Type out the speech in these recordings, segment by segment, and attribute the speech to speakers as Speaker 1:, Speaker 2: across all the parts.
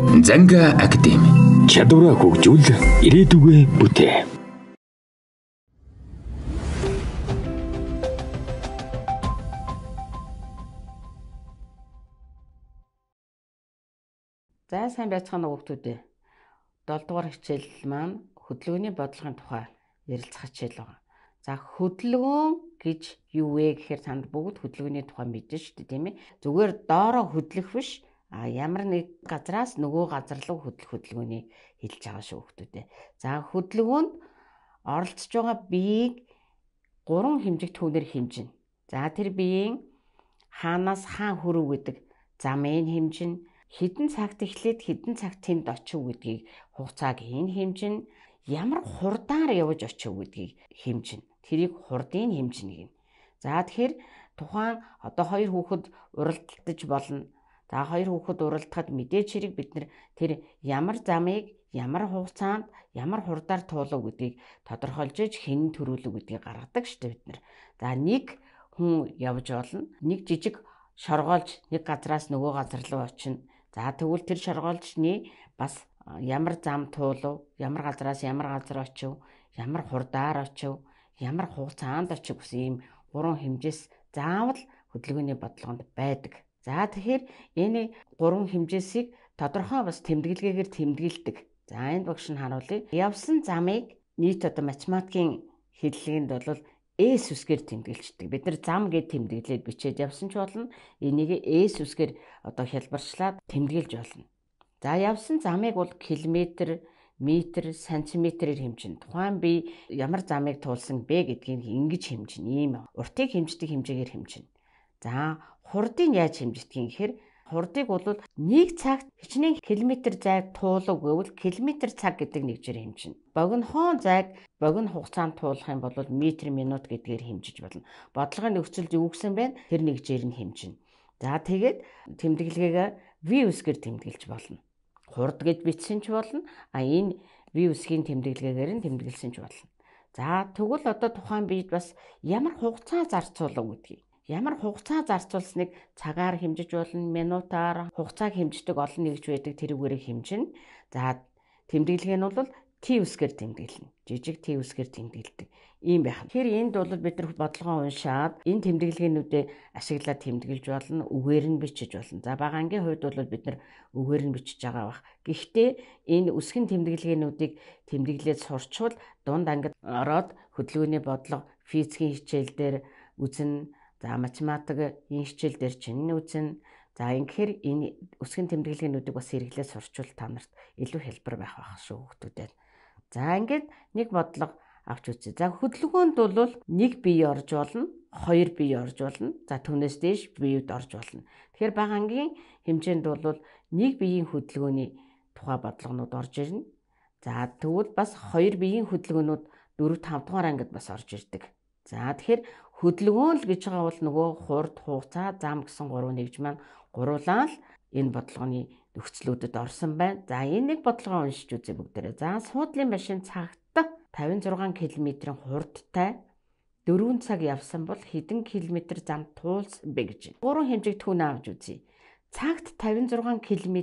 Speaker 1: Занга Академи. Чадвараа хөгжүүл, ирээдүгээ бүтээ. За сайн байцгаана уу хүүхдүүд ээ. 7 дугаар хичээл маань хөдөлгөөний бодлогын тухай ярилцах хичээл байна. За хөдөлгөөн гэж юу вэ гэхээр танд бүгд хөдөлгөөний тухай мэдэн шүү дээ тийм ээ. Зүгээр доороо хөдлөх биш а ямар нэг газраас нөгөө газар руу хөдлөх хөдөлгөөний хэлж байгаа шүү хүмүүстээ. За хөдөлгөөнд оролцож байгаа биеийг гурван хэмжигт хөвнөр хэмжинэ. За тэр биеийн хаанаас хаан хүрүү гэдэг замын хэмжин, хідэн цагт эхлээд хідэн цагт тэнд очив гэдгийг хугацааг хэн хэмжин, ямар хурдаар явж очив гэдгийг хэмжин. Тэрийг хурдын хэмжин гэнэ. За тэгэхээр тухайн одоо хоёр хүүхэд уралдалтаж болно За хоёр хүүхэд уралдахад мэдээж хэрэг бид нэр ямар замыг ямар хугацаанд ямар хурдаар туулав гэдгийг тодорхойлж иж хэн төрүүлэг гэдгийг гаргадаг шүү дээ бид нар. За нэг хүн явж олно. Нэг жижиг шоргоолж нэг газраас нөгөө газар руу очино. За тэгвэл тэр шоргоолжны бас ямар зам туулав, ямар газраас ямар газар очив, ямар хурдаар очив, ямар хугацаанд очих гэсэн ийм гурван хэмжээс заавал хөдөлгөөний бодлогонд байдаг. За тэгэхээр энэ гурван хэмжээсийг тодорхой бас тэмдэглэгээр тэмдэглэдэг. За энд багш нь харуулъя. Явсан замыг нийт одоо математикийн хэллэгэнд бол эс үсгээр тэмдэглэждэг. Бид нар зам гэж тэмдэглээд бичээд явсан ч болно. Энийг эс үсгээр одоо хялбарчлаад тэмдэглэж болно. За явсан замыг бол километр, метр, сантиметрээр хэмжинэ. Тухайн би ямар замыг туулсан бэ гэдгийг ингэж хэмжинэ. Ийм уртыг хэмждэг хэмжээгээр хэмжинэ. За хурдыг яаж хэмждэг юм гэхээр хурдыг бол нэг цагт хичнээн километр зайд туулав гэвэл километр цаг гэдэг нэгжээр хэмжинэ. Богинохон зайд богино хугацаанд туулах юм бол метр минут гэдгээр хэмжиж болно. Бодлогын нөхцөлд юу гэсэн бэ? Тэр нэгжээр нь хэмжинэ. За тэгээд тэмдэглэгээ виусгэр тэмдэглэж болно. Хурд гэж бичсэн ч болно. А энэ виусгийн тэмдэглэгээр нь тэмдэглэсэн ч болно. За тэгвэл одоо тухайн бид бас ямар хугацаа зарцуулав гэдгийг ямар хугацаа зарцуулсныг цагаар хэмжиж болно, минутаар хугацааг хэмждэг олон нэгж байдаг тэрүүгээрээ хэмжинэ. За тэмдэглэх нь бол тивсгэр тэмдэглэнэ. Жижиг тивсгэр тэмдэглэдэг. Ийм байх. Тэгэхээр энд бол бид нар бодлогоо уншаад энэ тэмдэглэгээнүүдээ ашиглаад тэмдэглэж болно, үгээр нь бичиж болно. За багаангийн хувьд бол бид нар үгээр нь бичиж байгаа бах. Гэхдээ энэ үсгэн тэмдэглэгээнүүдийг тэмдэглээд сурчвал дунд ангид ороод хөдөлгөөний бодлого, физикийн хичээл дээр үзэн За математик энэ хичээл дээр чинь энэ үзнэ. За ингэхээр энэ өсгөн тэмдэглэгээнүүдийг бас хэрэглээ сурчвал та нарт илүү хэлбэр байх байх шүү хүүхдүүдэд. За ингээд нэг бодлого авч үзье. За хөдөлгөөнд бол нэг бие орж болно, хоёр бие орж болно. За түүнээс дээш биеуд орж болно. Тэгэхээр бага ангийн хэмжээнд бол нэг биеийн хөдөлгөөний тухай бодлогонууд орж ирнэ. За тэгвэл бас хоёр биеийн хөдөлгөөнүүд 4 5 дугаар ангид бас орж ирдэг. За тэгэхээр Хөдөлгөөн л гэж байгаа бол нөгөө хурд хугацаа зам гэсэн гурван нэгж маань гуруулаа л энэ бодлогоны нөхцлүүдэд орсон байна. За энэ нэг бодлогоо уншиж үзье бүгдээрээ. За суудлын машин цагт 56 км-ийн хурдтай 4 цаг явсан бол хэдэн километр зам туулс бэ гэж байна. Гурван хэмжээг түүнээ авч үзье. Цагт 56 км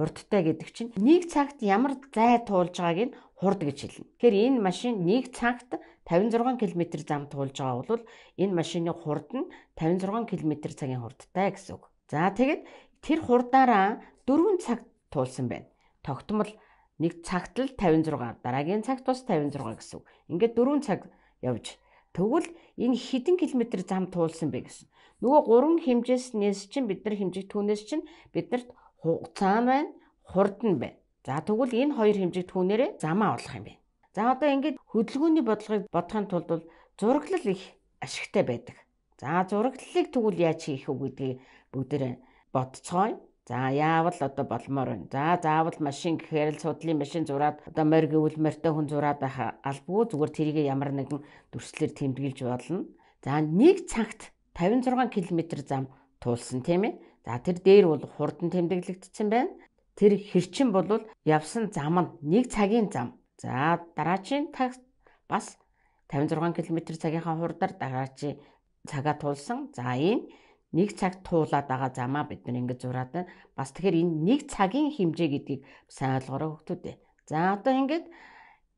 Speaker 1: хурдтай гэдэг чинь нэг цагт ямар зай туулж байгааг нь хурд гэж хэлнэ. Тэгэхээр энэ машин нэг цагт 56 км зам туулж байгаа бол энэ машины хурд нь 56 км цагийн хурдтай гэсэн үг. За тэгэд тэр хурдаараа 4 цаг туулсан байна. Тогтмол нэг цагт л 56, дараагийн цагт бас 56 гэсэн үг. Ингээд 4 цаг явж тэгвэл энэ хэдэн километр зам туулсан бэ гэсэн. Нөгөө 3 хэмжээснээс чинь бид нар хэмжигдтүүнээс чинь биднэрт хугацаа нь байна, хурд нь байна. За тэгвэл энэ хоёр хэмжээг түүнээрээ замаа олох юм байна. За одоо ингээд хөдөлгөөний бодлогыг бодохын тулд бол зураглал их ашигтай байдаг. За зураглалыг тэгвэл яаж хийх вэ гэдгийг бүгдээрээ бодцгооё. За яавал одоо болмоор байна. За заавал машин гэхээр л судлын машин зураад одоо морь гэвэл морьтой хүн зураад байхаа албагүй зүгээр тэрийг ямар нэгэн дүрслэлээр тэмдэглэж болно. За нэг цагт 56 км зам туулсан тийм ээ. За тэр дээр бол хурдан тэмдэглэгдсэн байна. Тэр хэрчин бол явсан зам нь нэг цагийн зам. За дараачийн такс бас 56 км цагийнхаа хурдаар дараачийн цагаа туулсан. За энэ нэг цаг туулаад байгаа замаа бид нэг ингэ зураад байна. Бас тэгэхээр энэ нэг цагийн хэмжээ гэдгийг сайн ойлгоорой хүмүүдээ. За одоо ингээд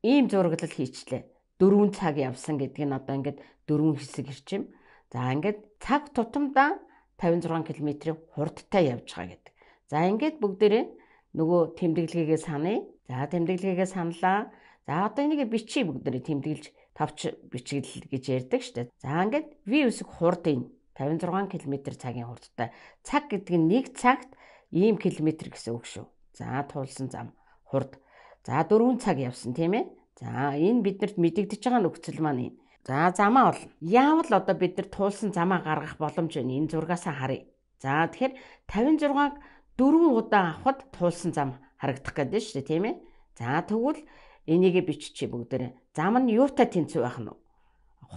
Speaker 1: ийм зураглал хийчлээ. 4 цаг явсан гэдэг нь одоо ингээд 4 хэсэг ирчим. За ингээд цаг тутамдаа 56 км хурдтай явж байгаа гэдэг. За ингээд бүгдээрээ нөгөө тэмдэглэгээ саная. За тэмдэглэгээ саналаа. За одоо энийг бичиж бүгдээрээ тэмдэглэж тавч бичгэл гэж ярьдаг штэ. За ингээд v үсэг хурд энэ 56 км цагийн хурдтай. Цаг гэдэг нь нэг цагт ийм километр гэсэн үг шүү. За туулсан зам хурд. За 4 цаг явсан тийм ээ. За энэ бидэнд мэдэгдэж байгаа нөхцөл маань энэ. За замаа олно. Яавал одоо бид нар туулсан замаа гаргах боломж байна. Энэ зургаасаа харъя. За тэгэхээр 56 дөрвөн удаан авахд туулсан зам харагдах гэдэг нь шүү дээ тийм ээ. За тэгвэл энийг биччихье бүгдээрээ. Зам нь юутай тэнцүү байх нь вэ?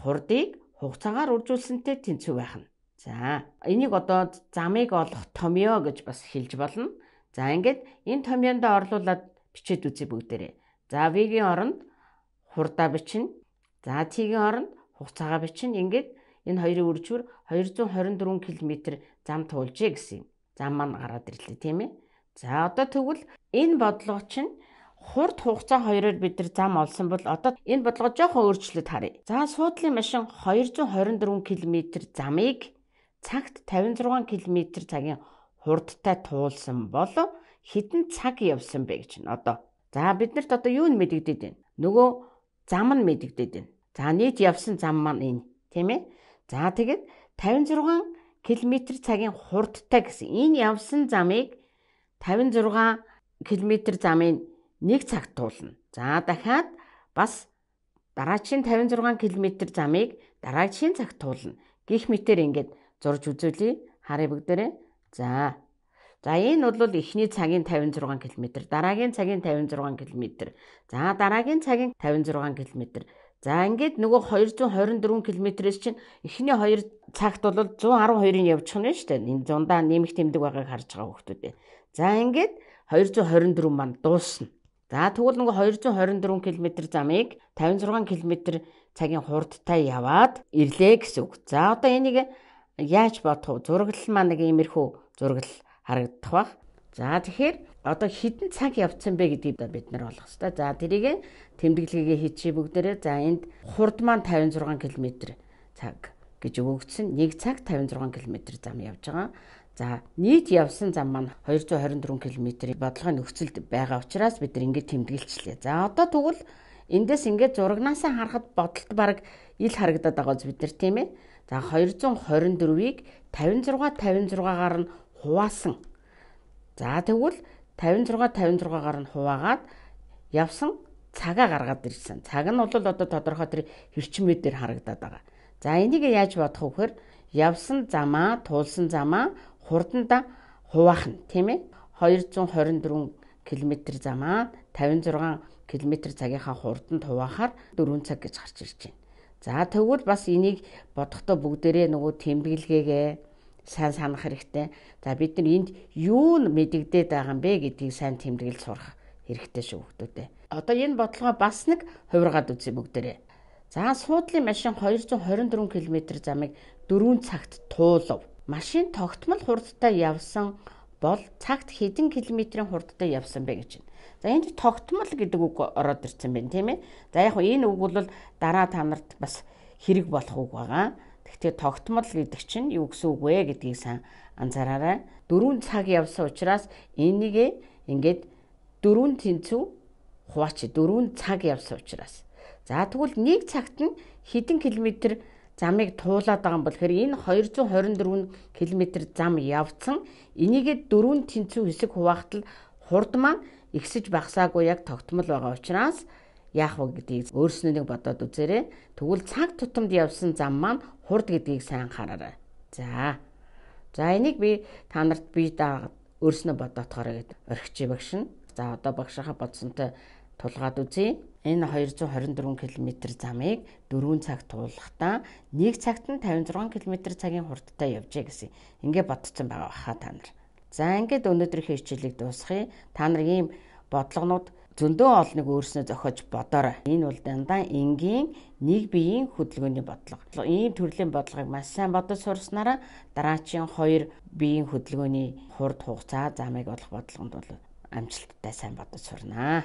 Speaker 1: Хурдыг хугацаагаар үржүүлсэнтэй тэнцүү байх нь. За энийг одоо замыг олох томьёо гэж бас хэлж болно. За ингээд энэ томьёонд орлуулад бичээд үзье бүгдээрээ. За V-ийн оронд хурдаа бичнэ. За T-ийн оронд хугацаагаа бичнэ. Ингээд энэ хоёрын үржүүр 224 км зам туулжээ гэсэн юм зам маань гараад ирлээ тийм ээ. За одоо тэгвэл энэ бодлого чинь хурд хугацаа хоёроор бид нар зам олсон бол одоо энэ бодлого жоохон өөрчлөлт харъя. За суудлын машин 224 км замыг цагт 56 км цагийн хурдтай туулсан бол хэдэн цаг явсан бэ гэж нь одоо. За биднэрт одоо юу нь мэдэгдээд байна? Нөгөө зам нь мэдэгдээд байна. За нийт явсан зам маань энэ тийм ээ. За тэгэд 56 км цагийн хурдтай гэсэн энэ явсан замыг 56 км замын 1 цагт туулна. За дахиад бас дараачийн 56 км замыг дараачийн цагт туулна. Гих метр ингээд зурж үзүүлье. Харъя бүгдээрээ. За. За энэ бол эхний цагийн 56 км, дараагийн цагийн 56 км. За дараагийн цагийн 56 км. За ингээд нөгөө 224 км-ээс чинь эхний 2 цагт бол 112-ыг явчих нь шүү дээ. Энэ зундаа нэмэх тэмдэг байгааг харж байгаа хүмүүстээ. За ингээд 224 манд дуусна. За тэгвэл нөгөө 224 км замыг 56 км цагийн хурдтай яваад ирлээ гэсэн үг. За одоо энийг яаж бодох вэ? Зураглал маа нэг иймэрхүү зураглал харагдах баг. За тэгэхээр одоо хідэн цаг явцсан бэ гэдгийг бид нар олох хэрэгтэй. За тэрийг тэмдэглэгээ хийчихье бүгдээрээ. За энд хурд маань 56 км цаг гэж өгөгдсөн. 1 цаг 56 км зам явж байгаа. За нийт явсан зам маань 224 км бодлогын нөхцөлд байгаа учраас бид нар ингэ тэмдэглэлчлээ. За одоо тэгвэл эндээс ингээд зурагнаасаа харахад бодолт бараг ил харагдаад байгаа зү бид нар тийм ээ. За 224-ийг 56 56-гаар нь хуваасан. За тэгвэл 56 56-гаар нь хуваагаад явсан цагаа гаргаад ирсэн. Цаг нь бол одоо тодорхой тэр хэрчмэд дээр харагдаад байгаа. За энийг яаж бодох вэ гэхээр явсан замаа, туулсан замаа хурданда хуваах нь тийм ээ. 224 км замаа 56 км цагийнхаа хурданд хуваахаар 4 цаг гэж гарч ирж байна. За тэгвэл бас энийг бодохдоо бүгдээрээ нөгөө тэмдэглэгээгээ сайн санах хэрэгтэй. За бид нар энд юу мэдэгдээд байгаа юм бэ гэдгийг сайн тэмдэглэж сурах хэрэгтэй шүү хүмүүдээ. Одоо энэ бодлого бас нэг хувиргаад үзье бүгдээрээ. За суудлын машин 224 км замыг 4 цагт туулав. Машин тогтмол хурдтай явсан бол цагт хэдэн километрийн хурдтай явсан бэ гэж байна. За энд тогтмол гэдэг үг ороод ирсэн байна тийм ээ. За яг энэ үг бол дараа та нарт бас хэрэг болох үг байгаа. Тэгтээ тогтмол гэдэг чинь юу гэсэн үг вэ гэдгийг сан анзаараарай. Дөрвөн цаг явсан учраас энийг ингээд дөрвөн тэнцүү хуваач дөрвөн цаг явсан учраас. За тэгвэл нэг цагт нь хэдэн километр замыг туулаад байгаа юм бол хэр энэ 224 км зам явцсан энийгээ дөрвөн тэнцүү хэсэг хуваахад л хурд маань ихсэж багсаагүй яг тогтмол байгаа учраас яах вэ гэдгийг өөрснөө нэг бодоод үзээрэй. Тэгвэл цаг тутамд явсан зам маань хурд гэдгийг сайн хараарай. За. За энийг би та нарт би даа өөрснөө бодоотохоорой гэд орхичи багш нь. За одоо багшийнхаа бодсонтой тулгаад үзье. Энэ 224 км замыг 4 цаг туулахдаа 1 цагт нь 56 км цагийн хурдтай явжээ гэсэн. Ингээ бодсон байгаа баха та нар. За ингээд өнөөдрийнхээ хичээлийг дуусгая. Та нар ийм бодлогонууд зөндөө олныг өөрснөө зохиож бодоорой. Энэ бол дандаа энгийн нэг биеийн хөдөлгөөний бодлого. Ийм төрлийн бодлогыг маш сайн бодож сурснараа дараачийн хоёр биеийн хөдөлгөөний хурд хугацаа замыг олох бодлогонд бол амжилттай сайн бодож сурнаа.